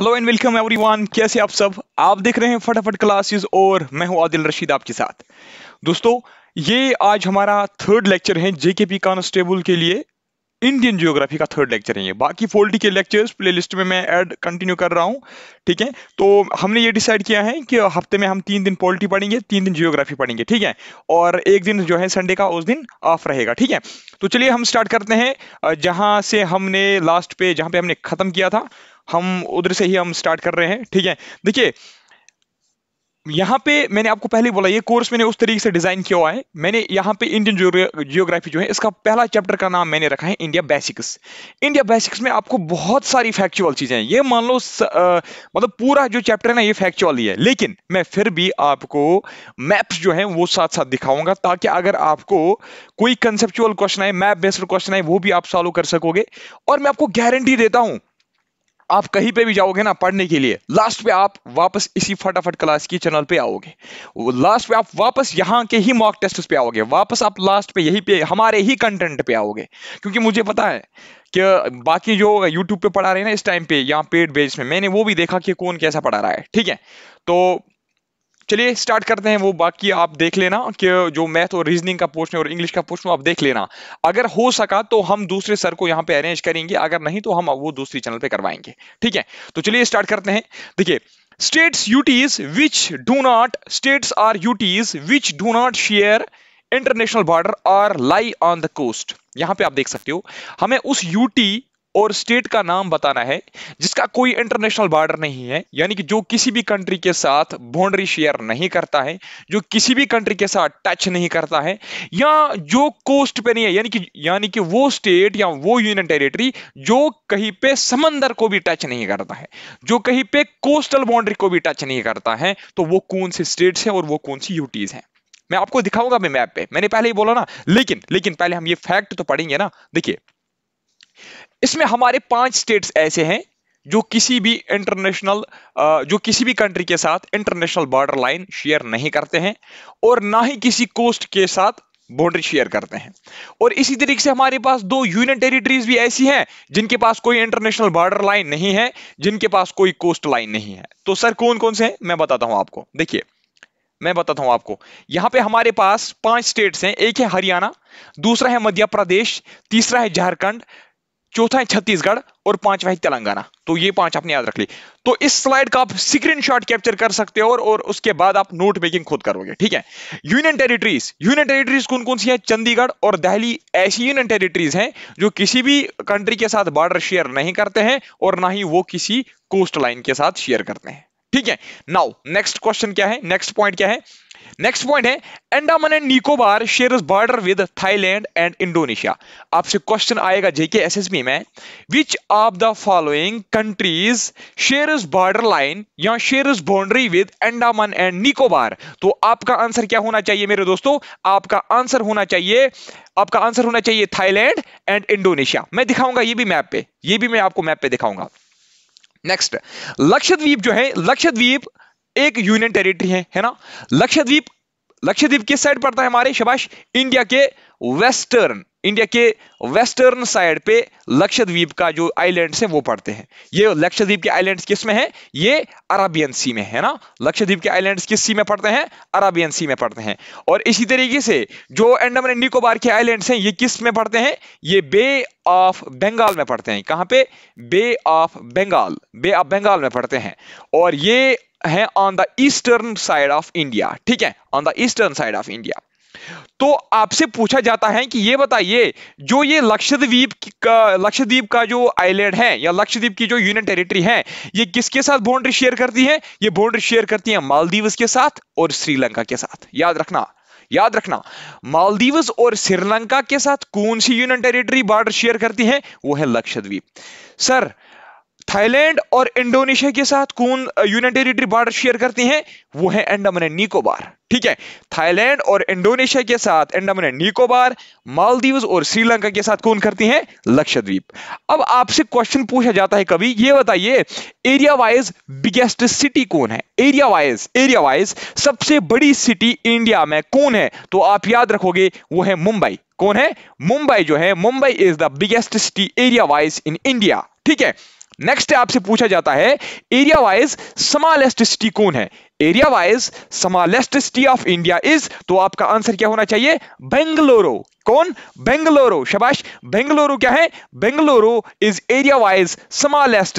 hello and welcome everyone कैसे आप सब आप देख रहे हैं फटाफट क्लासेस और मैं हूं आदिल रशीद आपके साथ दोस्तों ये आज हमारा थर्ड लेक्चर है जेके पी कॉन्स्टेबल के लिए इंडियन जियोग्राफी का थर्ड लेक्चर है ये बाकी फोल्टी के लेक्चर्स प्लेलिस्ट में मैं ऐड कंटिन्यू कर रहा हूँ ठीक है तो हमने ये डिसाइड किया है कि हफ्ते में हम तीन दिन पोल्टी पढ़ेंगे तीन दिन जियोग्राफी पढ़ेंगे ठीक है और एक दिन जो है संडे का उस दिन ऑफ रहेगा ठीक है तो चलिए हम स्टार्ट करते हैं जहाँ से हमने लास्ट पे जहाँ पे हमने ख़त्म किया था हम उधर से ही हम स्टार्ट कर रहे हैं ठीक है देखिए यहाँ पे मैंने आपको पहले बोला ये कोर्स मैंने उस तरीके से डिजाइन किया हुआ है मैंने यहाँ पे इंडियन जियोग्राफी जो है इसका पहला चैप्टर का नाम मैंने रखा है इंडिया बेसिक्स इंडिया बेसिक्स में आपको बहुत सारी फैक्चुअल चीजें हैं ये मान लो स, आ, मतलब पूरा जो चैप्टर है ना ये फैक्चुअल ही है लेकिन मैं फिर भी आपको मैप्स जो है वो साथ साथ दिखाऊंगा ताकि अगर आपको कोई कंसेप्चुअल क्वेश्चन आए मैप बेस्ड क्वेश्चन आए वो भी आप सॉल्व कर सकोगे और मैं आपको गारंटी देता हूँ आप कहीं पे भी जाओगे ना पढ़ने के लिए लास्ट पे आप वापस इसी फटाफट क्लास की चैनल पे आओगे लास्ट पे आप वापस यहाँ के ही मॉक टेस्ट पे आओगे वापस आप लास्ट पे यही पे हमारे ही कंटेंट पे आओगे क्योंकि मुझे पता है कि बाकी जो यूट्यूब पे पढ़ा रहे हैं ना इस टाइम पे यहाँ पेड बेस में मैंने वो भी देखा कि कौन कैसा पढ़ा रहा है ठीक है तो चलिए स्टार्ट करते हैं वो बाकी आप देख लेना कि जो मैथ और रीजनिंग का पोर्शन और इंग्लिश का पोर्शन आप देख लेना अगर हो सका तो हम दूसरे सर को यहाँ पे अरेंज करेंगे अगर नहीं तो हम वो दूसरी चैनल पे करवाएंगे ठीक है तो चलिए स्टार्ट करते हैं देखिए states UTs which do not states are UTs which do not share international border are lie on the coast यहां पे आप देख सकते हो हमें उस यूटी और स्टेट का नाम बताना है जिसका कोई इंटरनेशनल बॉर्डर नहीं है यानी कि जो किसी भी कंट्री के साथ बाउंड्री शेयर नहीं करता है जो किसी भी कंट्री के साथ टच नहीं करता है या जो कोस्ट पे नहीं है यानी कि यानी कि वो स्टेट या वो यूनियन टेरिटरी जो कहीं पे समंदर को भी टच नहीं करता है जो कहीं पे कोस्टल बाउंड्री को भी टच नहीं करता है तो वो कौन से स्टेट्स हैं और वो कौन सी यूटीज हैं मैं आपको दिखाऊंगा मैं मैप पे मैंने पहले ही बोला ना लेकिन लेकिन पहले हम ये फैक्ट तो पढ़ेंगे ना देखिए इसमें हमारे पांच स्टेट्स ऐसे हैं जो किसी भी इंटरनेशनल जो किसी भी कंट्री के साथ इंटरनेशनल बॉर्डर लाइन शेयर नहीं करते हैं और ना ही किसी कोस्ट के साथ बॉर्डर शेयर करते हैं और इसी तरीके से हमारे पास दो यूनियन टेरिटरीज भी ऐसी हैं जिनके पास कोई इंटरनेशनल बॉर्डर लाइन नहीं है जिनके पास कोई कोस्ट लाइन नहीं है तो सर कौन कौन से हैं मैं बताता हूं आपको देखिए मैं बताता हूं आपको यहां पे हमारे पास पांच स्टेट्स हैं एक है हरियाणा दूसरा है मध्य प्रदेश तीसरा है झारखंड चौथा है छत्तीसगढ़ और पांचवा है तेलंगाना तो ये पांच आपने याद रख ली तो इस स्लाइड का आप स्क्रीनशॉट कैप्चर कर सकते हो और, और उसके बाद आप नोट मेकिंग खुद करोगे ठीक है यूनियन टेरिटरीज यूनियन टेरिटरीज कौन कौन सी है चंडीगढ़ और दहली ऐसी यूनियन टेरिटरीज हैं जो किसी भी कंट्री के साथ बॉर्डर शेयर नहीं करते हैं और ना ही वो किसी कोस्ट लाइन के साथ शेयर करते हैं ठीक है नाउ नेक्स्ट क्वेश्चन क्या है नेक्स्ट पॉइंट क्या है नेक्स्ट पॉइंट है Andaman and Nicobar share border with Thailand and Indonesia आपसे क्वेश्चन आएगा जेके एसएसबी में which of the following countries share border line या share boundary with Andaman and Nicobar तो आपका आंसर क्या होना चाहिए मेरे दोस्तों आपका आंसर होना चाहिए आपका आंसर होना चाहिए थाईलैंड एंड इंडोनेशिया मैं दिखाऊंगा ये भी मैप पे ये भी मैं आपको मैप पे दिखाऊंगा नेक्स्ट लक्षद्वीप जो है लक्षद्वीप एक यूनियन टेरिटरी है है ना लक्षद्वीप लक्षद्वीप किस साइड पड़ता है हमारे शबाश इंडिया के वेस्टर्न इंडिया के वेस्टर्न साइड पे लक्षद्वीप का जो आइलैंड्स है वो पड़ते हैं ये लक्षद्वीप के आइलैंड्स किस में है ये अरबियन सी में है ना लक्षद्वीप के आइलैंड्स किस सी में पड़ते हैं अरबियन सी में पड़ते हैं और इसी तरीके से जो एंडमन निकोबार के आइलैंड्स हैं ये किस में पड़ते हैं ये बे ऑफ बंगाल में पड़ते हैं कहां पे bay of Bengal bay of Bengal में पड़ते हैं और ये है on the eastern side of India ठीक है on the eastern side of India तो आपसे पूछा जाता है कि ये बताइए जो ये लक्षद्वीप लक्षद्वीप का जो आइलैंड है या लक्षद्वीप की जो यूनियन टेरिटरी है ये किसके साथ बाउंड्री शेयर करती है ये बाउंड्री शेयर करती है मालदीव्स के साथ और श्रीलंका के साथ याद रखना याद रखना मालदीव्स और श्रीलंका के साथ कौन सी यूनियन टेरिटरी बॉर्डर शेयर करती है वो है लक्षद्वीप सर थाईलैंड और इंडोनेशिया के साथ कौन यूनियन टेरिटरी बॉर्डर शेयर करती हैं वो है अंडमान एंड निकोबार ठीक है थाईलैंड और इंडोनेशिया के साथ अंडमान एंड निकोबार मालदीव और श्रीलंका के साथ कौन करती हैं लक्षद्वीप अब आपसे क्वेश्चन पूछा जाता है कभी ये बताइए एरिया वाइज बिगेस्ट सिटी कौन है एरिया वाइज एरिया वाइज सबसे बड़ी सिटी इंडिया में कौन है तो आप याद रखोगे वो है मुंबई कौन है मुंबई जो है Mumbai is the biggest city area wise in India ठीक है नेक्स्ट आपसे पूछा जाता है एरिया वाइज सिटी कौन है area wise city of India is तो आपका आंसर क्या होना चाहिए बेंगलोरो कौन बेंगलोरो शबाश बेंगलोरो क्या है Bangalore is area wise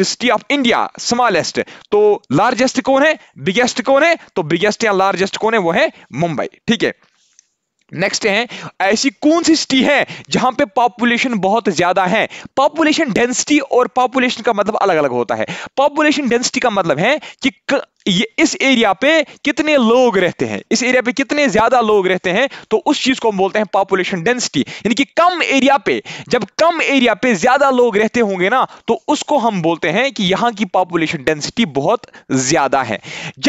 city of India smallest तो लार्जेस्ट कौन है बिगेस्ट कौन है तो बिगेस्ट या लार्जेस्ट कौन है वो है मुंबई ठीक है नेक्स्ट है ऐसी कौन सी सिटी है जहां पे पॉपुलेशन बहुत ज्यादा है पॉपुलेशन डेंसिटी और पॉपुलेशन का मतलब अलग अलग होता है पॉपुलेशन डेंसिटी का मतलब है कि ये इस एरिया पे कितने लोग रहते हैं इस एरिया पे कितने ज्यादा लोग रहते हैं तो उस चीज को हम बोलते हैं पॉपुलेशन डेंसिटी यानी कि कम एरिया पे जब कम एरिया पे ज्यादा लोग रहते होंगे ना तो उसको हम बोलते हैं कि यहां की पॉपुलेशन डेंसिटी बहुत ज्यादा है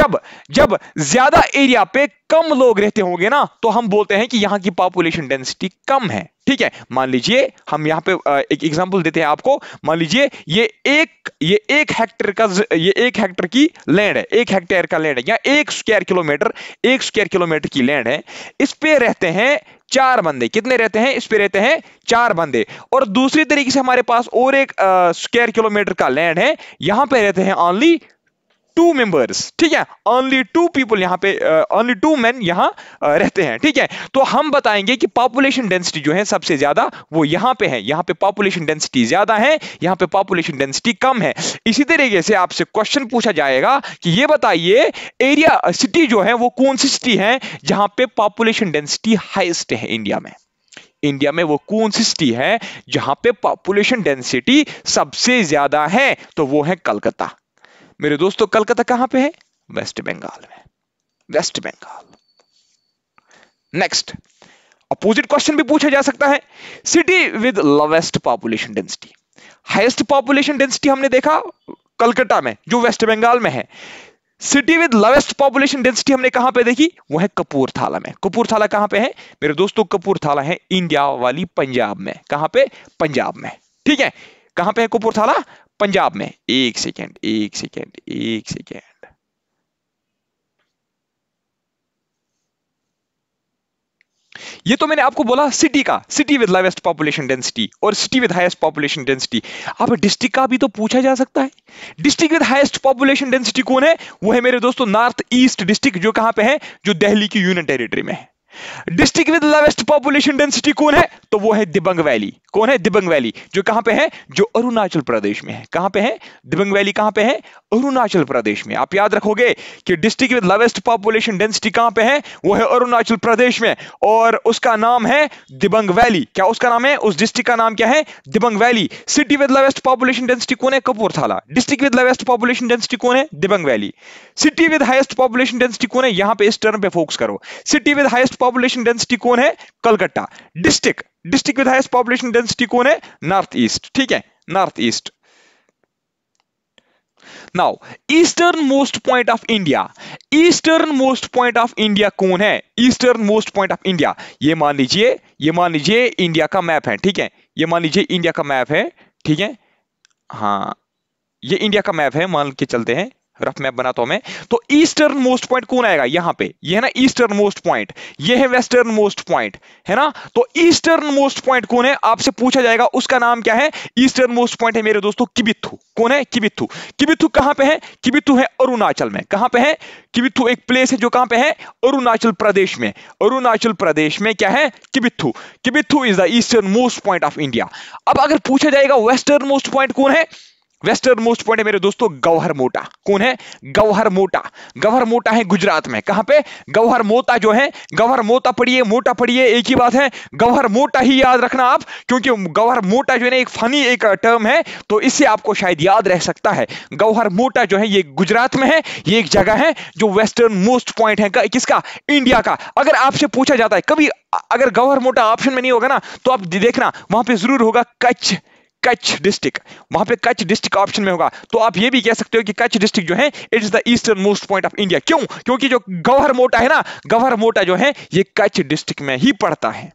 जब जब ज्यादा एरिया पे कम लोग रहते होंगे ना तो हम बोलते हैं कि यहां की पॉपुलेशन डेंसिटी कम है ठीक है मान लीजिए हम यहाँ पे एक एग्जाम्पल देते हैं आपको मान लीजिए ये एक ये एक हेक्टेयर का ये एक हेक्टेयर की लैंड है एक हेक्टेयर का लैंड है या एक स्क्वायर किलोमीटर एक स्क्वायर किलोमीटर की लैंड है इस पे रहते हैं चार बंदे कितने रहते हैं इस पे रहते हैं चार बंदे और दूसरी तरीके से हमारे पास और एक स्क्वायर किलोमीटर का लैंड है यहां पे रहते हैं ऑनली टू मेंबर्स ठीक है ओनली टू पीपल यहां पे ओनली टू मैन यहां रहते हैं ठीक है तो हम बताएंगे कि पॉपुलेशन डेंसिटी जो है सबसे ज्यादा वो यहां पे है यहां पे पॉपुलेशन डेंसिटी ज्यादा है यहां पे पॉपुलेशन डेंसिटी कम है इसी तरीके से आपसे क्वेश्चन पूछा जाएगा कि ये बताइए एरिया सिटी uh, जो है वो कौन सी सिटी है जहां पे पॉपुलेशन डेंसिटी हाईएस्ट है इंडिया में इंडिया में वो कौन सी सिटी है जहां पे पॉपुलेशन डेंसिटी सबसे ज्यादा है तो वो है कलकत्ता मेरे दोस्तों कलकत्ता कहां पे है वेस्ट बंगाल में west Bengal next opposite question भी पूछा जा सकता है city with lowest population density highest population density हमने देखा कलकत्ता में जो वेस्ट बंगाल में है city with lowest population density हमने कहां पे देखी वो है कपूरथाला में कपूरथाला कहां पे है मेरे दोस्तों कपूरथाला है इंडिया वाली पंजाब में कहां पे पंजाब में ठीक है कहां पे है कपूरथाला पंजाब में एक सेकेंड एक सेकेंड एक सेकेंड ये तो मैंने आपको बोला सिटी का city with lowest population density और city with highest population density अब डिस्ट्रिक्ट का भी तो पूछा जा सकता है district with highest population density कौन है वो है मेरे दोस्तों नॉर्थ ईस्ट डिस्ट्रिक्ट जो कहां पे है जो दिल्ली की यूनियन टेरिटरी में है district with lowest population density कौन है तो वो है दिबंग वैली कौन है दिबंग वैली जो कहां पे है जो अरुणाचल प्रदेश में है कहां पे है दिबंग वैली कहां पे है अरुणाचल प्रदेश में आप याद रखोगे कि district with lowest population density कहां पे है वो है अरुणाचल प्रदेश में और उसका नाम है दिबंग वैली क्या उसका नाम है उस डिस्ट्रिक्ट का नाम क्या है Dibang valley city with lowest population density कौन है Kapurthala district with lowest population density कौन है Dibang valley city with highest population density कौन है यहां पे इस टर्म पे फोकस करो city with highest population density कौन है Calcutta district district with highest population density कौन है नॉर्थ ईस्ट ठीक है north east now easternmost point of India easternmost point of India कौन है easternmost point of India ये मान लीजिए ये मान लीजिए इंडिया का मैप है ठीक है ये मान लीजिए इंडिया का मैप है ठीक है हाँ ये इंडिया का मैप है मान के चलते हैं रफ मैप बनाता हूं मैं तो ईस्टर्न मोस्ट पॉइंट कौन आएगा यहां पे ये है ना ईस्टर्न मोस्ट पॉइंट ये है वेस्टर्न मोस्ट पॉइंट है ना तो ईस्टर्न मोस्ट पॉइंट कौन है आपसे पूछा जाएगा उसका नाम क्या है ईस्टर्न मोस्ट पॉइंट है मेरे दोस्तों किबिथू कौन है किबिथू किबिथू कहां पे है किबिथू है अरुणाचल में कहां पे है किबिथू एक प्लेस है जो कहां पे है अरुणाचल प्रदेश में अरुणाचल प्रदेश में क्या है Kibithu Kibithu is the easternmost point of India अब अगर पूछा जाएगा वेस्टर्न मोस्ट पॉइंट कौन है वेस्टर्न मोस्ट पॉइंट है मेरे दोस्तों गौहर मोटा कौन है गौहर मोटा गौहर मोटा है गुजरात में कहां पे गौहर मोटा जो है गौहर मोटा पढ़िए मोटा पढ़िए एक ही बात है गौहर मोटा ही याद रखना आप क्योंकि गौहर मोटा जो है ना एक फनी एक टर्म है तो इससे आपको शायद याद रह सकता है गौहर मोटा जो है ये गुजरात में है ये एक जगह है जो वेस्टर्न मोस्ट पॉइंट है किसका इंडिया का अगर आपसे पूछा जाता है कभी अगर गौहर मोटा ऑप्शन में नहीं होगा ना तो आप देखना वहां पर जरूर होगा कच्छ कच्छ डिस्ट्रिक्ट वहां पे कच्छ डिस्ट्रिक्ट ऑप्शन में होगा तो आप ये भी कह सकते हो कि कच्छ डिस्ट्रिक्ट जो है it is the easternmost point of India क्यों क्योंकि जो गवर मोटा है ना गवर मोटा जो है ये कच्छ डिस्ट्रिक्ट में ही पड़ता है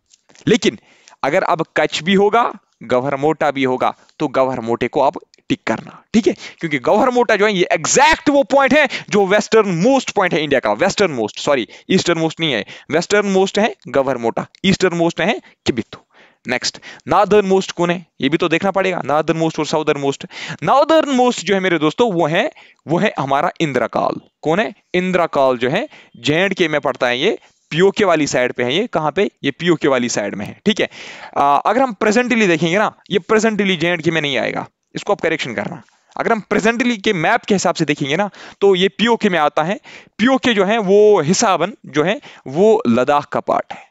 लेकिन अगर अब कच्छ भी होगा गवर मोटा भी होगा तो गवर मोटे को आप टिक करना ठीक है क्योंकि गवर मोटा जो है ये एग्जैक्ट वो पॉइंट है जो वेस्टर्न मोस्ट पॉइंट है इंडिया का westernmost sorry easternmost नहीं है वेस्टर्न मोस्ट है गवर मोटा ईस्टर्न मोस्ट है किबित्तू नेक्स्ट नॉर्दर्न मोस्ट कौन है ये भी तो देखना पड़ेगा नॉर्दर्न मोस्ट और साउदर्न मोस्ट नॉर्दर्न मोस्ट जो है मेरे दोस्तों वो है वो है हमारा इंदिरा काल कौन है इंदिरा काल जो है जे के में पड़ता है ये पीओके वाली साइड पे है ये कहां पे ये पीओके वाली साइड में है ठीक है अगर हम प्रेजेंटली देखेंगे ना ये प्रेजेंटली जे के में नहीं आएगा इसको आप करेक्शन करना अगर हम प्रेजेंटली के मैप के हिसाब से देखेंगे ना तो ये पीओके में आता है पीओके जो है वो हिसाबन जो है वो लद्दाख का पार्ट है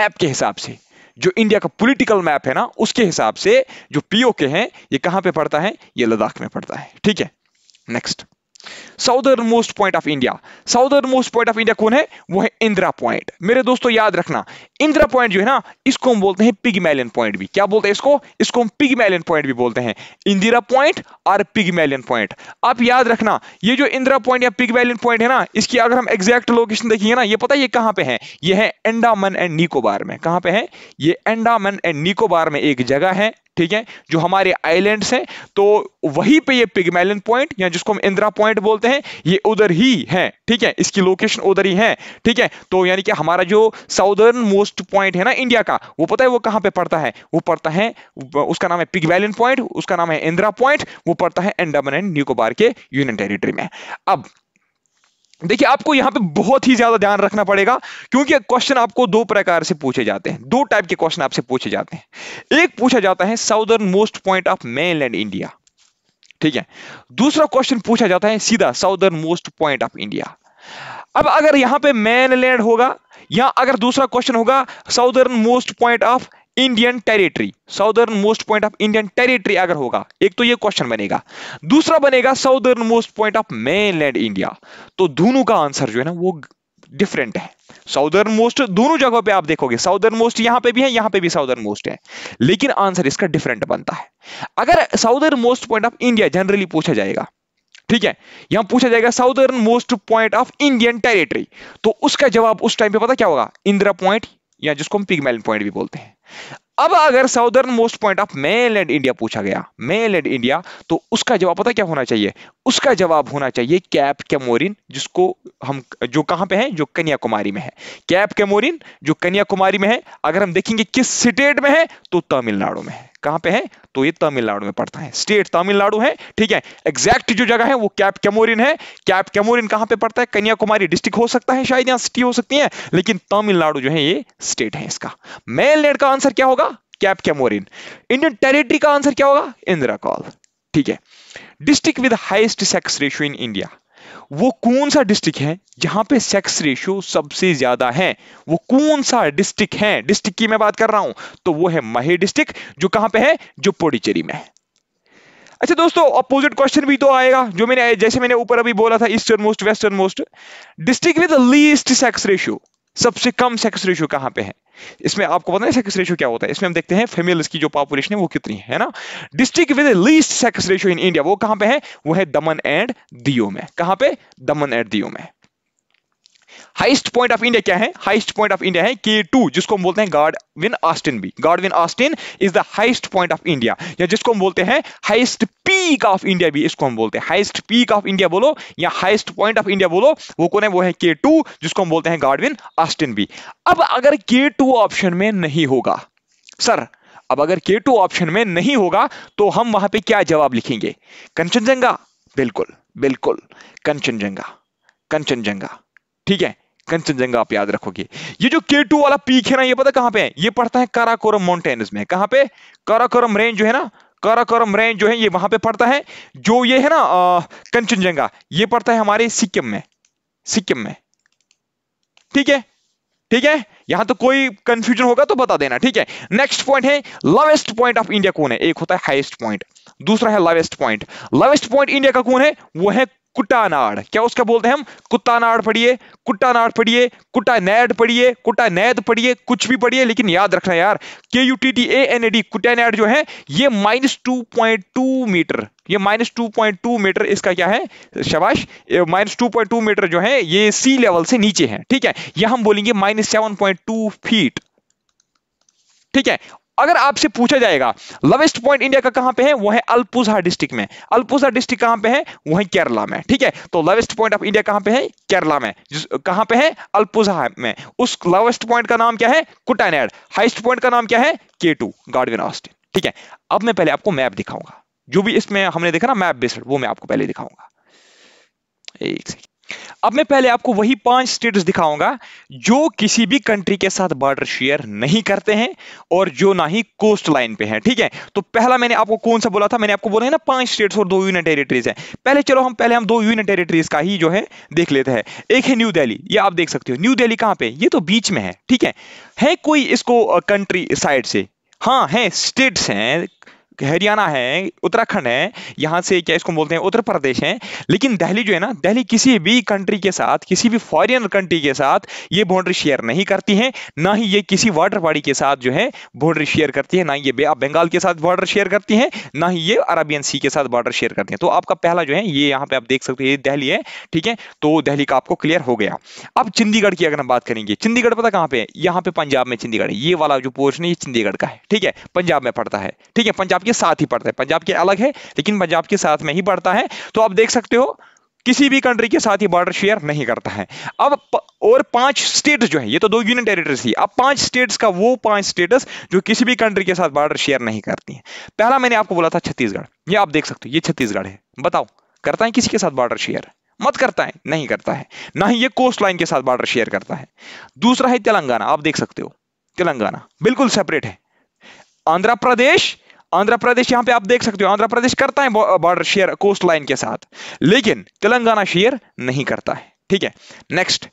मैप के हिसाब से जो इंडिया का पॉलिटिकल मैप है ना उसके हिसाब से जो पीओके हैं ये कहां पे पड़ता है ये लद्दाख में पड़ता है ठीक है next southernmost point of India southernmost point of India कौन है वो है इंदिरा पॉइंट मेरे दोस्तों याद रखना इंदिरा पॉइंट जो है ना इसको हम बोलते हैं पिगमेलियन पॉइंट भी क्या बोलते हैं इसको इसको हम पिगमेलियन पॉइंट भी बोलते हैं इंदिरा पॉइंट और पिगमेलियन पॉइंट आप याद रखना ये जो इंदिरा पॉइंट या पिगमेलियन पॉइंट है ना इसकी अगर हम एग्जैक्ट लोकेशन देखेंगे ना ये पता ये कहां पे है ये है एंडामन एंड निकोबार में कहां पे है ये एंडामन एंड निकोबार में एक जगह है ठीक है जो हमारे आइलैंड्स हैं तो वहीं पे ये पिगमेलन पॉइंट या जिसको हम इंदिरा पॉइंट बोलते हैं ये उधर ही है ठीक है इसकी लोकेशन उधर ही है ठीक है तो यानी कि हमारा जो साउदर्न मोस्ट पॉइंट है ना इंडिया का वो पता है वो कहां पे पड़ता है वो पड़ता है उसका नाम है पिगमेलन पॉइंट उसका नाम है इंदिरा पॉइंट वो पड़ता है अंडमान एंड निकोबार के यूनियन टेरिटरी में अब देखिए आपको यहां पे बहुत ही ज्यादा ध्यान रखना पड़ेगा क्योंकि क्वेश्चन आपको दो प्रकार से पूछे जाते हैं दो टाइप के क्वेश्चन आपसे पूछे जाते हैं एक पूछा जाता है southernmost point of mainland India ठीक है दूसरा क्वेश्चन पूछा जाता है सीधा southernmost point of India अब अगर यहां पे मेनलैंड होगा या अगर दूसरा क्वेश्चन होगा southernmost point of Indian territory southernmost point of Indian territory अगर होगा एक तो ये क्वेश्चन बनेगा दूसरा बनेगा southernmost point of mainland India तो दोनों का आंसर जो है ना वो डिफरेंट है साउदर्न मोस्ट दोनों जगह पे आप देखोगे साउदर्न मोस्ट यहां पे भी है यहां पे भी साउदर्न मोस्ट है लेकिन आंसर इसका डिफरेंट बनता है अगर southernmost point of India generally पूछा जाएगा ठीक है यहां पूछा जाएगा southernmost point of Indian territory तो उसका जवाब उस टाइम पे पता क्या होगा इंदिरा पॉइंट या जिसको हम पिगमेलिन पॉइंट भी बोलते हैं अब अगर southernmost point of mainland India पूछा गया मेल एंड इंडिया तो उसका जवाब पता क्या होना चाहिए उसका जवाब होना चाहिए कैप कैमोरिन जिसको हम जो कहां पे है जो कन्याकुमारी में है कैप कैमोरिन जो कन्याकुमारी में है अगर हम देखेंगे किस स्टेट में है तो तमिलनाडु में है कहां पे है तो ये तमिलनाडु में पड़ता है स्टेट तमिलनाडु है ठीक है एग्जैक्ट जो जगह है वो कैप कैमोरिन है कैप कैमोरिन कहां पे पड़ता है कन्याकुमारी डिस्ट्रिक्ट हो सकता है शायद यहां सिटी हो सकती है लेकिन तमिलनाडु जो है ये स्टेट है इसका मेल नेड का आंसर क्या होगा कैप कैमोरिन इंडियन टेरिटरी का आंसर क्या होगा इंदिरा कॉल ठीक है district with highest sex ratio in India वो कौन सा डिस्ट्रिक्ट है जहां पे सेक्स रेशियो सबसे ज्यादा है वो कौन सा डिस्ट्रिक्ट है डिस्ट्रिक्ट की मैं बात कर रहा हूं तो वो है महे डिस्ट्रिक्ट जो कहां पे है जो पोडिचेरी में है अच्छा दोस्तों अपोजिट क्वेश्चन भी तो आएगा जो मैंने जैसे मैंने ऊपर अभी बोला था easternmost westernmost district with least sex ratio सबसे कम सेक्स रेशियो कहां पे है इसमें आपको पता है सेक्स रेशियो क्या होता है इसमें हम देखते हैं फीमेल्स की जो पॉपुलेशन है वो कितनी है ना district with least sex ratio in India वो कहां पे है वो है दमन एंड दियो में कहां पे दमन एंड दियो में हाइस्ट पॉइंट ऑफ इंडिया क्या है हाइस्ट पॉइंट ऑफ इंडिया है के टू जिसको हम बोलते हैं गार्ड विन ऑस्टिन भी Godwin Austen is the highest point of India या जिसको हम बोलते हैं हाइस्ट पीक ऑफ इंडिया भी इसको हम बोलते हैं हाइस्ट पीक ऑफ इंडिया बोलो या हाइस्ट पॉइंट ऑफ इंडिया बोलो वो कौन है वो है के टू जिसको हम बोलते हैं गार्ड विन ऑस्टिन भी अब अगर के टू ऑप्शन में नहीं होगा सर अब अगर के टू ऑप्शन में नहीं होगा तो हम वहां पे क्या जवाब लिखेंगे कंचनजंगा बिल्कुल बिल्कुल कंचनजंगा कंचनजंगा ठीक है कंचनजंगा आप याद रखोगे ये जो के टू वाला पीक है ना ये पता कहां पे है ये पड़ता है काराकोरम माउंटेन्स में कहां पे काराकोरम रेंज जो है ना काराकोरम रेंज जो है ये वहां पे पड़ता है जो ये है ना कंचनजंगा ये पड़ता है हमारे सिक्किम में सिक्किम में ठीक है ठीक है यहां तो कोई कंफ्यूजन होगा तो बता देना ठीक है नेक्स्ट पॉइंट है लोवेस्ट पॉइंट ऑफ इंडिया कौन है एक होता है हाईएस्ट पॉइंट दूसरा है lowest point lowest point India का कौन है वो है कुटानाड़ क्या उसका बोलते हैं हम कुत्तानाड़ पढ़िए कुटानाड़ पढ़िए कुटानैड पढ़िए कुटानैद पढ़िए कुछ भी पढ़िए लेकिन याद रखना यार K U T T A N A D Kuttanad जो है ये minus two point two metre ये minus two point two metre इसका क्या है शबाश minus two point two metre जो है ये सी लेवल से नीचे है ठीक है यह हम बोलेंगे minus seven point two feet ठीक है अगर आपसे पूछा जाएगा लवेस्ट पॉइंट इंडिया का कहां पे है वो है अलपुजा डिस्ट्रिक्ट में अलपुजा डिस्ट्रिक्ट कहां पे है वो है केरला में ठीक है तो लवेस्ट पॉइंट ऑफ इंडिया कहां पे है केरला में कहां पे है अलपुजा में उस लवेस्ट पॉइंट का नाम क्या है कुटानेड हाइस्ट पॉइंट का नाम क्या है के टू गार्डविन ऑस्टिन ठीक है अब मैं पहले आपको मैप दिखाऊंगा जो भी इसमें हमने देखा ना मैप बेस्ड वो मैं आपको पहले दिखाऊंगा एक सेकेंड अब मैं पहले आपको वही पांच स्टेट्स दिखाऊंगा जो किसी भी कंट्री के साथ बॉर्डर शेयर नहीं करते हैं और जो ना ही कोस्ट लाइन पे हैं ठीक है तो पहला मैंने आपको कौन सा बोला था मैंने आपको बोला है ना पांच स्टेट्स और दो यूनियन टेरिटरीज हैं पहले चलो हम पहले हम दो यूनियन टेरिटरीज का ही जो है देख लेते हैं एक है न्यू दिल्ली ये आप देख सकते हो न्यू दिल्ली कहां पर ये तो बीच में है ठीक है है कोई इसको कंट्री साइड से हाँ है स्टेट्स हैं हरियाणा है उत्तराखंड है यहाँ से क्या इसको बोलते हैं उत्तर प्रदेश है लेकिन दहली जो है ना दहली किसी भी कंट्री के साथ किसी भी फॉरेन कंट्री के साथ ये बाउंड्री शेयर नहीं करती है ना ही ये किसी वाटर बॉडी के साथ जो है बाउंड्री शेयर करती है ना ये बंगाल के साथ बॉर्डर शेयर करती है ना ही ये अरबियन सी के साथ बॉर्डर शेयर करती है तो आपका पहला जो है ये यहाँ पे आप देख सकते हैं दहली है ठीक है तो दहली का आपको क्लियर हो गया अब चंडीगढ़ की अगर हम बात करेंगे चंडीगढ़ पता कहाँ पे यहाँ पे पंजाब में चंडीगढ़ ये वाला जो पोर्शन है ये चंडीगढ़ का है ठीक है पंजाब में पड़ता है ठीक है पंजाब के साथ ही पढ़ता है पंजाब के अलग है लेकिन पंजाब के साथ में ही पढ़ता है तो आप देख सकते हो किसी भी कंट्री के साथ ही बॉर्डर शेयर नहीं करता है अब और पांच स्टेट्स जो है ये तो दो यूनियन टेरिटरीज थी अब पांच स्टेट्स का वो पांच स्टेट्स जो किसी भी कंट्री के साथ बॉर्डर शेयर नहीं करती है पहला मैंने आपको बोला था छत्तीसगढ़ ये आप देख सकते हो ये छत्तीसगढ़ है बताओ करता है किसी के साथ बॉर्डर शेयर मत करता है नहीं करता है ना ही ये कोस्ट लाइन के साथ बॉर्डर शेयर करता है दूसरा है तेलंगाना आप देख सकते हो तेलंगाना बिल्कुल सेपरेट है आंध्र प्रदेश आंध्र प्रदेश यहाँ पे आप देख सकते हो आंध्र प्रदेश करता है बॉर्डर शेयर कोस्ट लाइन के साथ लेकिन तेलंगाना शेयर नहीं करता है ठीक है नेक्स्ट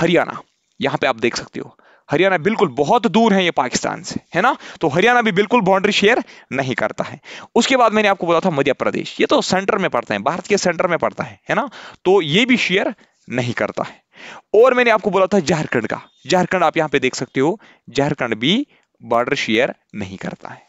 हरियाणा यहाँ पे आप देख सकते हो हरियाणा बिल्कुल बहुत दूर है ये पाकिस्तान से है ना तो हरियाणा भी बिल्कुल बाउंड्री शेयर नहीं करता है उसके बाद मैंने आपको बोला था मध्य प्रदेश ये तो सेंटर में पड़ता है भारत के सेंटर में पड़ता है है ना तो ये भी शेयर नहीं करता है और मैंने आपको बोला था झारखंड का झारखंड आप यहां पे देख सकते हो झारखंड भी बॉर्डर शेयर नहीं करता है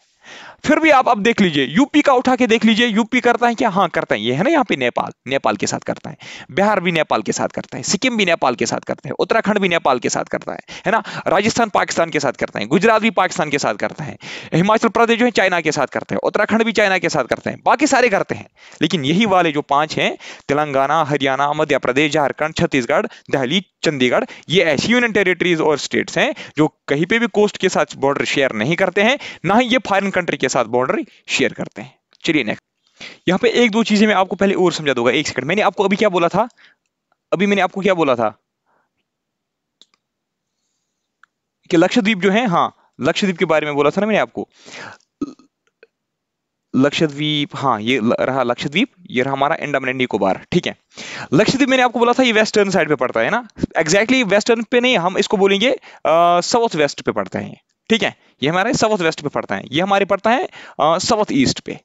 फिर भी आप अब देख लीजिए यूपी का उठा के देख लीजिए यूपी करता है क्या हाँ करता है ये है ना यहाँ पे नेपाल नेपाल के साथ करता है बिहार भी नेपाल के साथ करता है सिक्किम भी नेपाल के साथ करता है उत्तराखंड भी नेपाल के साथ करता है है ना राजस्थान पाकिस्तान के साथ करता है गुजरात भी पाकिस्तान के साथ करता है हिमाचल प्रदेश जो है चाइना के साथ करते हैं उत्तराखंड भी चाइना के साथ करते हैं बाकी सारे करते हैं लेकिन यही वाले जो पांच हैं तेलंगाना हरियाणा मध्य प्रदेश झारखंड छत्तीसगढ़ दहली चंडीगढ़ ये ऐसी यूनियन टेरिटरीज और स्टेट्स हैं जो कहीं पे भी कोस्ट के साथ बॉर्डर शेयर नहीं करते हैं ना ही ये फॉरन कंट्री के के साथ बाउंड्री शेयर करते हैं चलिए नेक्स्ट यहाँ पे एक दो चीज़ें मैं आपको पहले और समझा दूंगा एक सेकंड मैंने आपको अभी क्या बोला था अभी मैंने आपको क्या बोला था कि लक्षद्वीप जो है हाँ लक्षद्वीप के बारे में बोला था ना मैंने आपको लक्षद्वीप हाँ ये रहा लक्षद्वीप ये रहा हमारा अंडमान एंड निकोबार ठीक है लक्षद्वीप मैंने आपको बोला था ये वेस्टर्न साइड पे पड़ता है ना एग्जैक्टली exactly वेस्टर्न पे नहीं हम इसको बोलेंगे साउथ वेस्ट पे पड़ता है ठीक है ये हमारे साउथ वेस्ट पे पड़ता है ये हमारे पड़ता है साउथ ईस्ट पे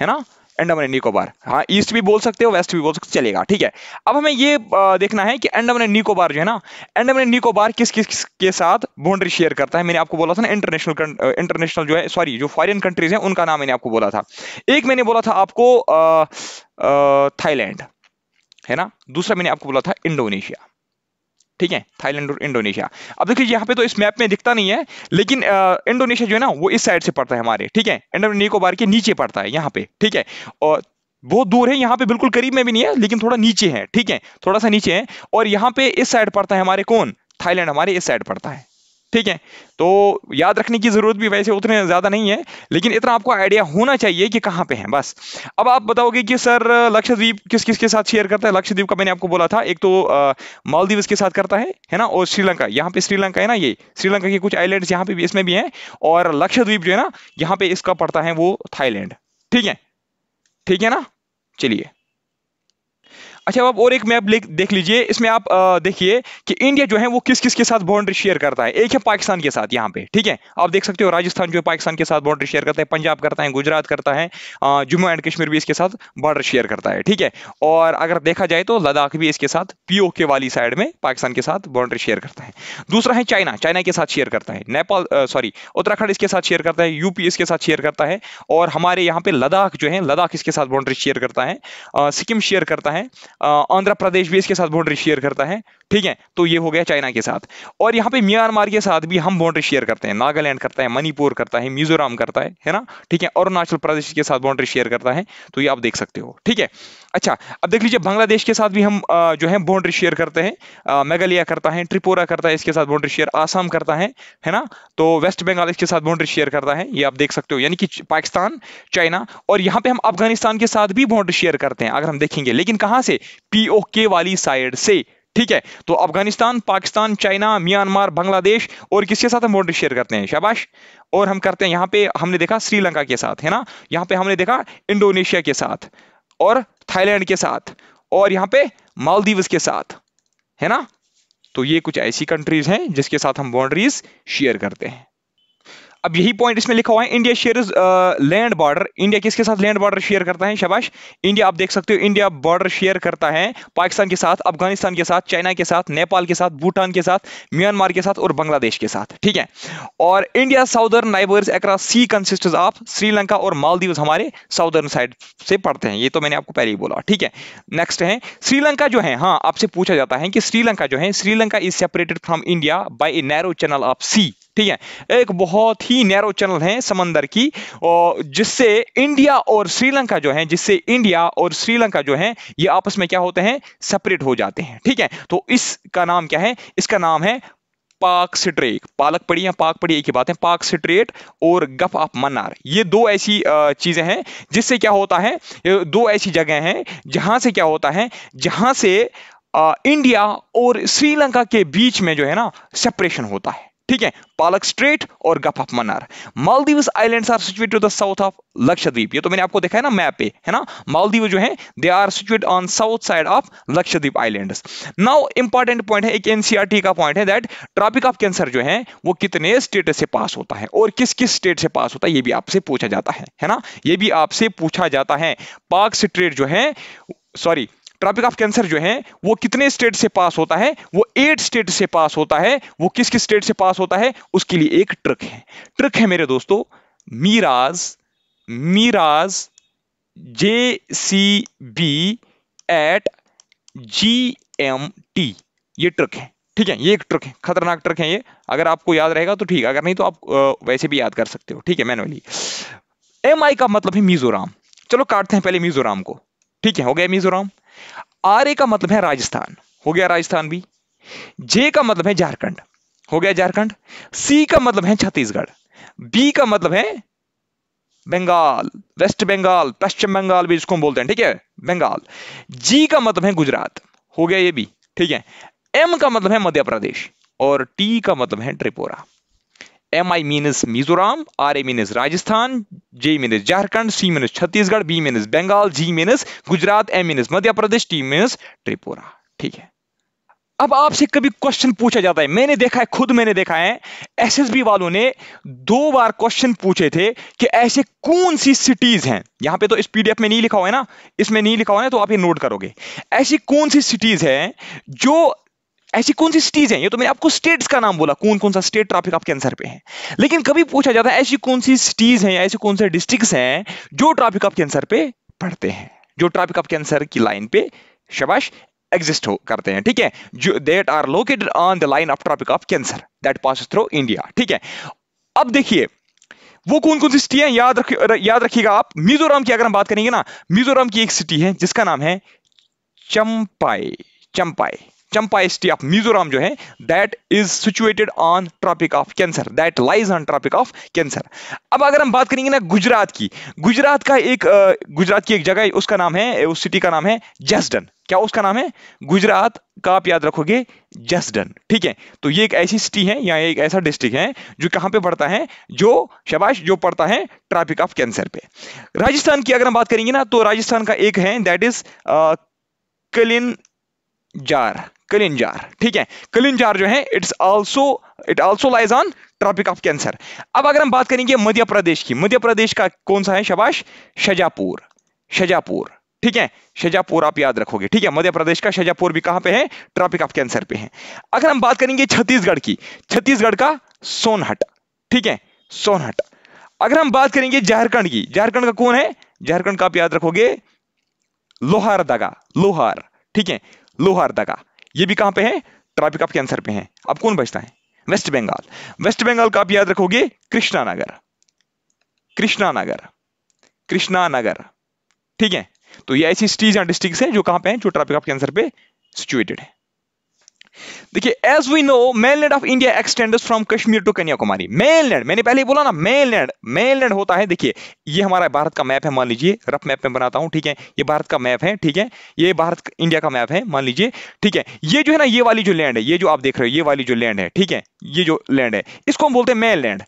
है ना एंडमन एंड निकोबार हाँ ईस्ट भी बोल सकते हो वेस्ट भी बोल सकते चलेगा ठीक है अब हमें ये देखना है कि एंडमन निकोबार जो है ना एंडमन निकोबार किस किस, किस के साथ बाउंड्री शेयर करता है मैंने आपको बोला था ना इंटरनेशनल इंटरनेशनल जो है सॉरी जो फॉरेन कंट्रीज हैं उनका नाम मैंने आपको बोला था एक मैंने बोला था आपको थाईलैंड है ना दूसरा मैंने आपको बोला था इंडोनेशिया ठीक है थाईलैंड और इंडोनेशिया अब देखिए यहाँ पे तो इस मैप में दिखता नहीं है लेकिन इंडोनेशिया जो है ना वो इस साइड से पड़ता है हमारे ठीक है इंडोनेशिया निकोबार के नीचे पड़ता है यहाँ पे ठीक है और बहुत दूर है यहाँ पे बिल्कुल करीब में भी नहीं है लेकिन थोड़ा नीचे है ठीक है थोड़ा सा नीचे है और यहाँ पे इस साइड पड़ता है हमारे कौन थाईलैंड हमारे इस साइड पड़ता है ठीक है तो याद रखने की ज़रूरत भी वैसे उतने ज़्यादा नहीं है लेकिन इतना आपको आइडिया होना चाहिए कि कहाँ पे हैं बस अब आप बताओगे कि सर लक्षद्वीप किस किस के साथ शेयर करता है लक्षद्वीप का मैंने आपको बोला था एक तो मालदीव के साथ करता है है ना और श्रीलंका यहाँ पे श्रीलंका है ना ये श्रीलंका के कुछ आईलैंड यहाँ पे भी इसमें भी हैं और लक्षद्वीप जो है ना यहाँ पे इसका पड़ता है वो थाईलैंड ठीक है ठीक है ना चलिए अच्छा अब और एक मैप देख लीजिए इसमें आप देखिए कि इंडिया जो है वो किस किस के साथ बाउंड्री शेयर करता है एक है पाकिस्तान के साथ यहाँ पे ठीक है आप देख सकते हो राजस्थान जो है पाकिस्तान के साथ बाउंड्री शेयर करता है पंजाब करता है गुजरात करता है जम्मू एंड कश्मीर भी इसके साथ बॉर्डर शेयर करता है ठीक है और अगर देखा जाए तो लद्दाख भी इसके साथ पीओके वाली साइड में पाकिस्तान के साथ बाउंड्री शेयर करता है दूसरा है चाइना चाइना के साथ शेयर करता है नेपाल सॉरी उत्तराखंड इसके साथ शेयर करता है यूपी इसके साथ शेयर करता है और हमारे यहाँ पे लद्दाख जो है लद्दाख इसके साथ बाउंड्री शेयर करता है सिक्किम शेयर करता है आंध्र प्रदेश भी इसके साथ बाउंड्री शेयर करता है ठीक है तो ये हो गया चाइना के साथ और यहाँ पे म्यांमार के साथ भी हम बाउंड्री शेयर करते हैं नागालैंड करता है मणिपुर करता है मिजोरम करता है है ना ठीक है अरुणाचल प्रदेश के साथ बाउंड्री शेयर करता है तो ये आप देख सकते हो ठीक है अच्छा अब देख लीजिए बांग्लादेश के साथ भी हम जो है बाउंड्री शेयर करते हैं मेघालय करता है त्रिपुरा करता है इसके साथ बाउंड्री शेयर आसाम करता है है ना तो वेस्ट बंगाल इसके साथ बाउंड्री शेयर करता है ये आप देख सकते हो यानी कि पाकिस्तान चाइना और यहाँ पे हम अफगानिस्तान के साथ भी बाउंड्री शेयर करते हैं अगर हम देखेंगे लेकिन कहाँ से के वाली साइड से ठीक है तो अफगानिस्तान पाकिस्तान चाइना म्यांमार बांग्लादेश और किसके साथ हम बाउंड्री शेयर करते हैं शाबाश और हम करते हैं यहाँ पे हमने देखा श्रीलंका के साथ है ना यहाँ पे हमने देखा इंडोनेशिया के साथ और थाईलैंड के साथ और यहाँ पे मालदीव्स के साथ है ना तो ये कुछ ऐसी कंट्रीज हैं जिसके साथ हम बाउंड्रीज शेयर करते हैं अब यही पॉइंट इसमें लिखा हुआ है India share land border India किसके साथ लैंड बॉर्डर शेयर करता है शबाश इंडिया आप देख सकते हो इंडिया बॉर्डर शेयर करता है पाकिस्तान के साथ अफगानिस्तान के साथ चाइना के साथ नेपाल के साथ भूटान के साथ म्यांमार के साथ और बांग्लादेश के साथ ठीक है और India southern neighbours across sea consist of Sri Lanka और मालदीव हमारे साउदर्न साइड से पढ़ते हैं ये तो मैंने आपको पहले ही बोला ठीक है नेक्स्ट है श्रीलंका जो है हाँ आपसे पूछा जाता है कि श्रीलंका जो है Sri Lanka is separated from India by a narrow channel of sea ठीक है एक बहुत ही नैरो चैनल है समंदर की और जिससे इंडिया और श्रीलंका जो है जिससे इंडिया और श्रीलंका जो है ये आपस में क्या होते हैं सेपरेट हो जाते हैं ठीक है तो इसका नाम क्या है इसका नाम है पाक सिट्रेट पालक पड़ी या पाक पड़ी एक ही बात है पाक सिट्रेट और गफ ऑफ मन्नार ये दो ऐसी चीज़ें हैं जिससे क्या होता है दो ऐसी जगह हैं जहां से क्या होता है जहां से इंडिया और श्रीलंका के बीच में जो है ना सेपरेशन होता है ठीक है पालक स्ट्रेट और gulf of Mannar Maldives island are situate to the south of Lakshadweep ये तो मैंने आपको देखा है ना मैप पे है ना मालदीव जो है they are situate on south side of Lakshadweep island now important point है एक एनसीआरटी e का पॉइंट है दैट ट्रॉपिक ऑफ कैंसर जो है वो कितने स्टेट से पास होता है और किस किस स्टेट से पास होता है ये भी आपसे पूछा जाता है है ना ये भी आपसे पूछा जाता है पाक स्ट्रेट जो है सॉरी ट्रॉपिक ऑफ कैंसर जो है वो कितने स्टेट से पास होता है वो एट स्टेट से पास होता है वो किस किस स्टेट से पास होता है उसके लिए एक ट्रिक है ट्रिक है मेरे दोस्तों Miraj Miraj J C B एट जी एम टी ये ट्रिक है ठीक है ये एक ट्रिक है खतरनाक ट्रिक है ये अगर आपको याद रहेगा तो ठीक है अगर नहीं तो आप वैसे भी याद कर सकते हो ठीक है मैनुअली एम आई का मतलब है मिजोराम चलो काटते हैं पहले मिजोराम को ठीक है हो गया मिजोराम आर ए का मतलब है राजस्थान हो गया राजस्थान भी जे का मतलब है झारखंड हो गया झारखंड सी का मतलब है छत्तीसगढ़ बी का मतलब है बंगाल वेस्ट बंगाल पश्चिम बंगाल भी इसको हम बोलते हैं ठीक है बंगाल जी का मतलब है गुजरात हो गया ये भी ठीक है एम का मतलब है मध्य प्रदेश और टी का मतलब है Tripura M I means Mizoram R A means Rajasthan J means Jharkhand C means Chhattisgarh B means Bengal G means Gujarat M means Madhya Pradesh T means Tripura ठीक है अब आपसे कभी क्वेश्चन पूछा जाता है मैंने देखा है खुद मैंने देखा है एसएसबी वालों ने दो बार क्वेश्चन पूछे थे कि ऐसे कौन सी सिटीज हैं यहां पे तो इस पीडीएफ में नहीं लिखा हुआ है ना इसमें नहीं लिखा हुआ है तो आप ये नोट करोगे ऐसी कौन सी सिटीज हैं जो ऐसी कौन सी सिटीज हैं ये तो मैंने आपको स्टेट्स का नाम बोला कौन कौन सा स्टेट ट्रैफिक आपके आंसर पे है लेकिन कभी पूछा जाता है ऐसी कौन सी सिटीज हैं या ऐसे कौन से डिस्ट्रिक्ट हैं जो ट्रैफिक आपके आंसर पे पढ़ते हैं जो ट्रैफिक आपके आंसर की लाइन पे शबाश एग्जिस्ट हो करते हैं ठीक है जो that are located on the line of tropic of cancer that pass through India ठीक है अब देखिए वो कौन कौन सी सिटी है याद रख याद रखिएगा आप मिजोरम की अगर हम बात करेंगे ना मिजोरम की एक सिटी है जिसका नाम है चंपाई चंपाई चंपा स्टी ऑफ मिजोरम जो है that is situated on tropic of cancer that lies on tropic of cancer अब अगर हम बात करेंगे ना गुजरात की गुजरात का एक गुजरात की एक जगह उसका नाम है उस सिटी का नाम है जसडन क्या उसका नाम है गुजरात का आप याद रखोगे जसडन ठीक है तो ये एक ऐसी सिटी है या एक ऐसा डिस्ट्रिक्ट है जो कहाँ पे पड़ता है जो शबाश जो पड़ता है ट्रॉपिक ऑफ कैंसर पे राजस्थान की अगर हम बात करेंगे ना तो राजस्थान का एक है that is Kalinjar Kalinjar ठीक है कलिंजार जो है it's also it also lies on tropic of cancer अब अगर हम बात करेंगे मध्य प्रदेश की मध्य प्रदेश का कौन सा है शबाश शजापुर शजापुर ठीक है शजापुर आप याद रखोगे ठीक है मध्य प्रदेश का शजापुर भी कहां पे है ट्रॉपिक ऑफ कैंसर पे है अगर हम बात करेंगे छत्तीसगढ़ की छत्तीसगढ़ का सोनहट ठीक है सोनहट अगर हम बात करेंगे झारखंड की झारखंड का कौन है झारखंड का आप याद रखोगे लोहार दगा लोहार ठीक है लोहार दगा ये भी कहां पे है ट्रॉपिक आपके कैंसर पे है अब कौन बचता है वेस्ट बंगाल वेस्ट बंगाल का आप याद रखोगे कृष्णा नगर कृष्णा नगर कृष्णा नगर ठीक है तो ये ऐसी सिटीज या डिस्ट्रिक्ट है जो कहां पे हैं जो ट्रॉपिक आपके आंसर पे सिचुएटेड है देखिए as we know mainland of India extend from Kashmir to Kanyakumari mainland मैंने पहले ही बोला ना मेलनेट मेलनेट होता है देखिए ये हमारा भारत का मैप है मान लीजिए रफ मैप में बनाता हूं ठीक है ये भारत का मैप है ठीक है ये भारत इंडिया का मैप है मान लीजिए ठीक है ये जो है ना ये वाली जो लैंड है ये जो आप देख रहे हो ये वाली जो लैंड है ठीक है ये जो लैंड है इसको हम बोलते हैं मेल लैंड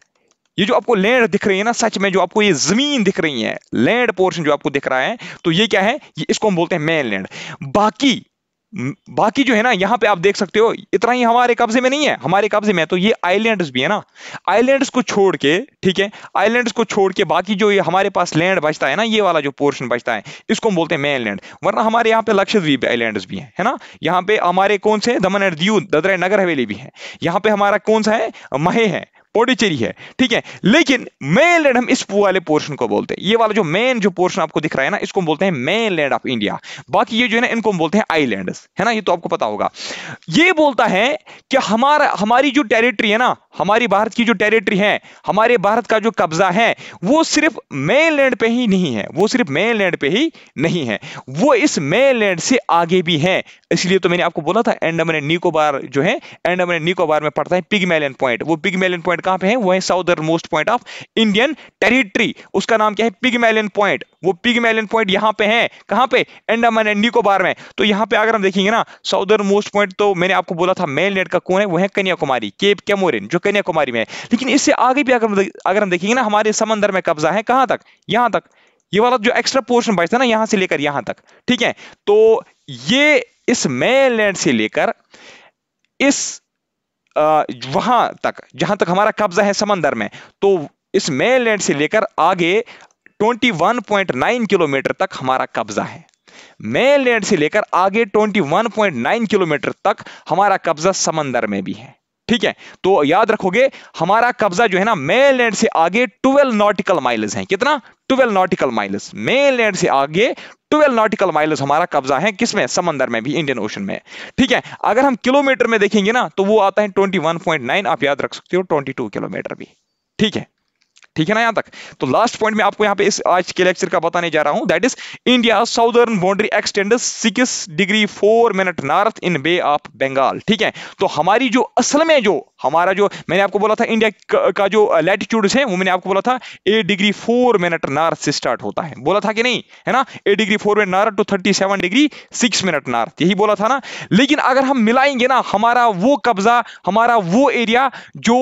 ये जो आपको लैंड दिख रही है ना सच में जो आपको ये जमीन दिख रही है लैंड पोर्शन जो आपको दिख रहा है तो ये क्या है ये इसको हम बोलते हैं मेन लैंड बाकी बाकी जो है ना यहाँ पे आप देख सकते हो इतना ही हमारे कब्जे में नहीं है हमारे कब्जे में है तो ये आइलैंड्स भी है ना आइलैंड्स को छोड़ के ठीक है आइलैंड्स को छोड़ के बाकी जो ये हमारे पास लैंड बचता है ना ये वाला जो पोर्शन बचता है इसको हम बोलते हैं मेन लैंड वरना हमारे यहाँ पे लक्षद्वीप आइलैंड भी हैं है ना यहाँ पे हमारे कौन से दमन एंड दीव ददरा नगर हवेली भी है यहाँ पे हमारा कौन सा है महे है पोडिचेरी है ठीक है लेकिन मेन लैंड हम इस वाले पोर्शन को बोलते हैं ये वाला जो मेन जो पोर्शन आपको दिख रहा है ना इसको बोलते हैं मेन लैंड ऑफ इंडिया बाकी ये जो है ना इनको बोलते हैं आईलैंड है ना ये तो आपको पता होगा ये बोलता है कि हमारा हमारी जो टेरिटरी है ना हमारी भारत की जो टेरिटरी है हमारे भारत का जो कब्जा है वो सिर्फ मेन लैंड पे ही नहीं है वो सिर्फ मेन लैंड पे ही नहीं है वो इस मेन लैंड से आगे भी है इसलिए तो मैंने आपको बोला था एंडमन एंड निकोबार जो है एंडमन एंड निकोबार में पड़ता है पिगमेलियन पॉइंट वो पिगमेलियन पॉइंट कहाँ पे है वो है southernmost point of Indian territory उसका नाम क्या है पिगमेलियन पॉइंट वो पिगमेलियन पॉइंट यहाँ पे है कहाँ पे एंडमन एंड निकोबार में तो यहाँ पे अगर हम देखेंगे ना साउदर्न मोस्ट पॉइंट तो मैंने आपको बोला था मेल नेट का कौन है वो है कन्याकुमारी केप कैमोरिन जो कन्याकुमारी में है लेकिन इससे आगे भी अगर अगर हम देखेंगे ना हमारे समंदर में कब्जा है कहाँ तक यहाँ तक ये वाला जो एक्स्ट्रा पोर्शन बचता है ना यहाँ से लेकर यहाँ तक ठीक है तो ये इस मेन लैंड से लेकर इस वहां तक जहां तक हमारा कब्जा है समंदर में तो इस मेन लैंड से लेकर आगे 21.9 किलोमीटर तक हमारा कब्जा है मेन लैंड से लेकर आगे 21.9 किलोमीटर तक हमारा कब्जा समंदर में भी है ठीक है तो याद रखोगे हमारा कब्जा जो है ना लैंड से आगे 12 नॉटिकल माइल्स हैं कितना 12 नॉटिकल माइल्स लैंड से आगे 12 नॉटिकल माइल्स हमारा कब्जा है किसमें समंदर में भी इंडियन ओशन में ठीक है अगर हम किलोमीटर में देखेंगे ना तो वो आता है 21.9 आप याद रख सकते हो 22 किलोमीटर भी ठीक है ठीक है ना यहां तक तो लास्ट पॉइंट में आपको यहां पे इस आज के लेक्चर का बताने जा रहा हूं that is India southern boundary extend six degree four minute north in bay of Bengal ठीक है तो हमारी जो असल में जो हमारा जो मैंने आपको बोला था इंडिया का जो लैटिट्यूड्स है वो मैंने आपको बोला था eight degree four minute north से स्टार्ट होता है बोला था कि नहीं है ना eight degree four minute north to thirty seven degree six minute north यही बोला था ना लेकिन अगर हम मिलाएंगे ना हमारा वो कब्जा हमारा वो एरिया जो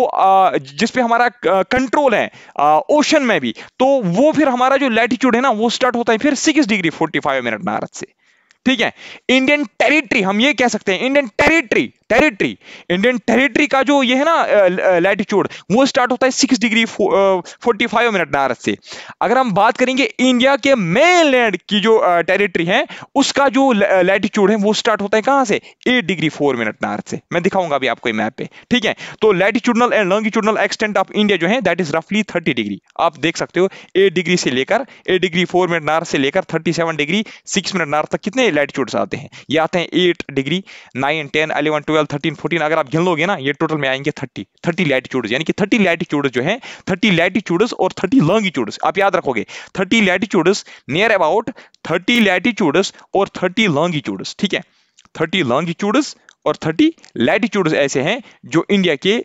जिसपे हमारा कंट्रोल है ओशन में भी तो वो फिर हमारा जो लैटिट्यूड है ना वो स्टार्ट होता है फिर six degree forty five minute north से ठीक है इंडियन टेरिटरी हम ये कह सकते हैं Indian territory territory Indian territory का जो ये है ना लैटिट्यूड वो स्टार्ट होता है six degree forty five minute north से अगर हम बात करेंगे इंडिया के मेन लैंड की जो टेरिटरी है उसका जो लैटिट्यूड है वो स्टार्ट होता है कहां से eight degree four minute north से मैं दिखाऊंगा अभी आपको मैप पे ठीक है तो latitudinal and longitudinal extent of India जो है दैट इज रफली थर्टी डिग्री आप देख सकते हो एट डिग्री से लेकर eight degree four minute north से लेकर thirty seven degree six minute north तक कितने लैटिट्यूड आते हैं ये आते हैं eight degree nine ten eleven twelve twelve thirteen fourteen अगर आप गिन लोगे ना ये टोटल में आएंगे थर्टी थर्टी लैटिट्यूड्स यानी कि थर्टी लैटिट्यूड्स जो है थर्टी लैटिट्यूड्स और थर्टी लॉन्गिट्यूड्स आप याद रखोगे thirty latitudes near about thirty latitudes और थर्टी लॉन्गिट्यूड्स ठीक है थर्टी लॉन्गिट्यूड्स और थर्टी लैटिट्यूड्स ऐसे हैं जो इंडिया के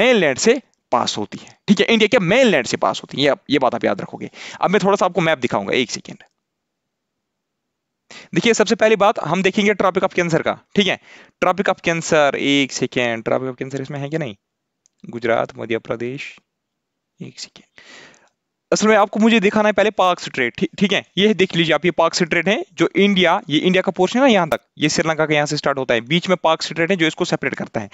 मेनलैंड से पास होती है ठीक है इंडिया के मेनलैंड से पास होती है ये, ये बात आप याद रखोगे अब मैं थोड़ा सा आपको मैप दिखाऊंगा एक सेकेंड देखिए सबसे पहली बात हम देखेंगे ट्रॉपिक ऑफ कैंसर का ठीक है ट्रॉपिक ऑफ कैंसर एक सेकेंड ट्रॉपिक ऑफ कैंसर इसमें है क्या नहीं गुजरात मध्य प्रदेश एक सेकेंड असल में आपको मुझे दिखाना है पहले पाक स्ट्रेट ठीक है ये देख लीजिए आप ये पाक स्ट्रेट है जो इंडिया ये इंडिया का पोर्शन है ना यहाँ तक ये श्रीलंका का यहाँ से स्टार्ट होता है बीच में पाक स्ट्रेट है जो इसको सेपरेट करता है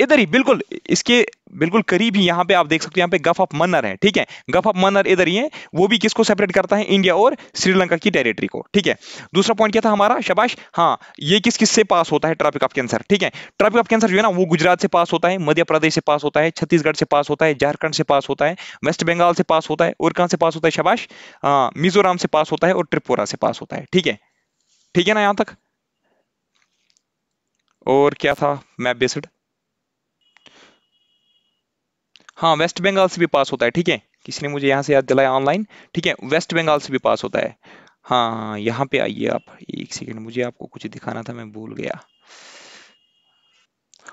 इधर ही बिल्कुल इसके बिल्कुल करीब ही यहां पे आप देख सकते हो यहां पे गफ ऑफ मन्नर है ठीक है गफ ऑफ मन्नर इधर ही है वो भी किसको सेपरेट करता है इंडिया और श्रीलंका की टेरिटरी को ठीक है दूसरा पॉइंट क्या था हमारा शबाश हाँ ये किस किस से पास होता है ट्रॉपिक ऑफ कैंसर ठीक है ट्रॉपिक ऑफ कैंसर जो है ना वो गुजरात से पास होता है मध्य प्रदेश से पास होता है छत्तीसगढ़ से पास होता है झारखंड से पास होता है वेस्ट बंगाल से पास होता है और कहां से पास होता है शबाश मिजोराम हाँ, से पास होता है और त्रिपुरा से पास होता है ठीक है ठीक है ना यहां तक और क्या था मैप बेस्ड हाँ वेस्ट बंगाल से भी पास होता है ठीक है किसी ने मुझे यहाँ से याद दिलाया ऑनलाइन ठीक है वेस्ट बंगाल से भी पास होता है हाँ यहाँ पे आइए आप एक सेकेंड मुझे आपको कुछ दिखाना था मैं भूल गया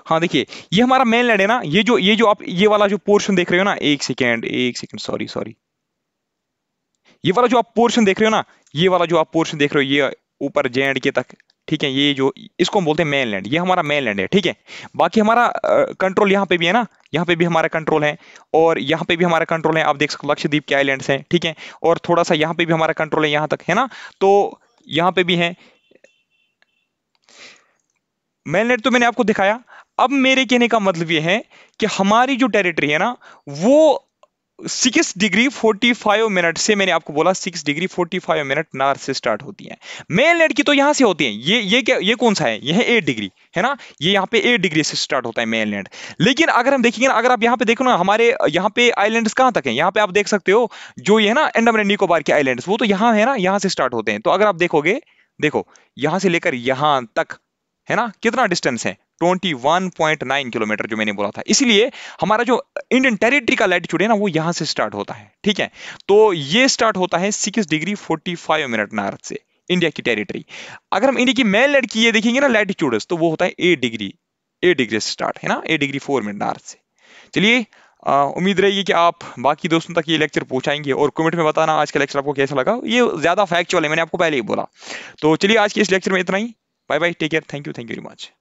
हाँ देखिए ये हमारा मेन लैंड है ना ये जो ये जो आप ये वाला जो पोर्शन देख रहे हो ना एक सेकेंड एक सेकेंड सॉरी सॉरी ये वाला जो आप पोर्शन देख रहे हो ना ये वाला जो आप पोर्शन देख रहे हो ये ऊपर जे एंड के तक ठीक है ये जो इसको हम बोलते हैं मेन लैंड ये हमारा मेन लैंड है ठीक है बाकी हमारा कंट्रोल यहाँ पे भी है ना यहाँ पे भी हमारा कंट्रोल है और यहाँ पे भी हमारा कंट्रोल है आप देख सकते हो लक्षद्वीप के आईलैंड हैं ठीक है और थोड़ा सा यहाँ पे भी हमारा कंट्रोल है यहाँ तक है ना तो यहाँ पे भी है मेन लैंड तो मैंने आपको दिखाया अब मेरे कहने का मतलब ये है कि हमारी जो टेरिटरी है ना वो six degree forty five minute से मैंने आपको बोला six degree forty five minute north से स्टार्ट होती है मेल नेट की तो यहां से होती है ये ये क्या ये कौन सा है ये है एट डिग्री है ना ये यहाँ पे एट डिग्री से स्टार्ट होता है मेल नेट लेकिन अगर हम देखेंगे ना अगर आप यहाँ पे देखो ना हमारे यहाँ पे आईलैंड कहाँ तक है यहाँ पे आप देख सकते हो जो ये है ना एंडम एंड निकोबार के आईलैंड वो तो यहाँ है ना यहाँ से स्टार्ट होते हैं तो अगर आप देखोगे देखो यहां से लेकर यहां तक है ना कितना डिस्टेंस है 21.9 किलोमीटर जो मैंने बोला था इसलिए हमारा जो इंडियन टेरिटरी का लैटिट्यूड है ना वो यहां से स्टार्ट होता है ठीक है तो ये स्टार्ट होता है six degree forty five minute north से इंडिया की टेरिटरी अगर हम इंडिया की मेल लड़की की ये देखेंगे ना लैटिट्यूड तो वो होता है एट डिग्री एट डिग्री से स्टार्ट है ना eight degree four minute north से चलिए उम्मीद रहेगी कि आप बाकी दोस्तों तक ये लेक्चर पहुंचाएंगे और कमेंट में बताना आज का लेक्चर आपको कैसा लगा ये ज़्यादा फैक्चुअल है मैंने आपको पहले ही बोला तो चलिए आज के इस लेक्चर में इतना ही bye bye take care thank you thank you very much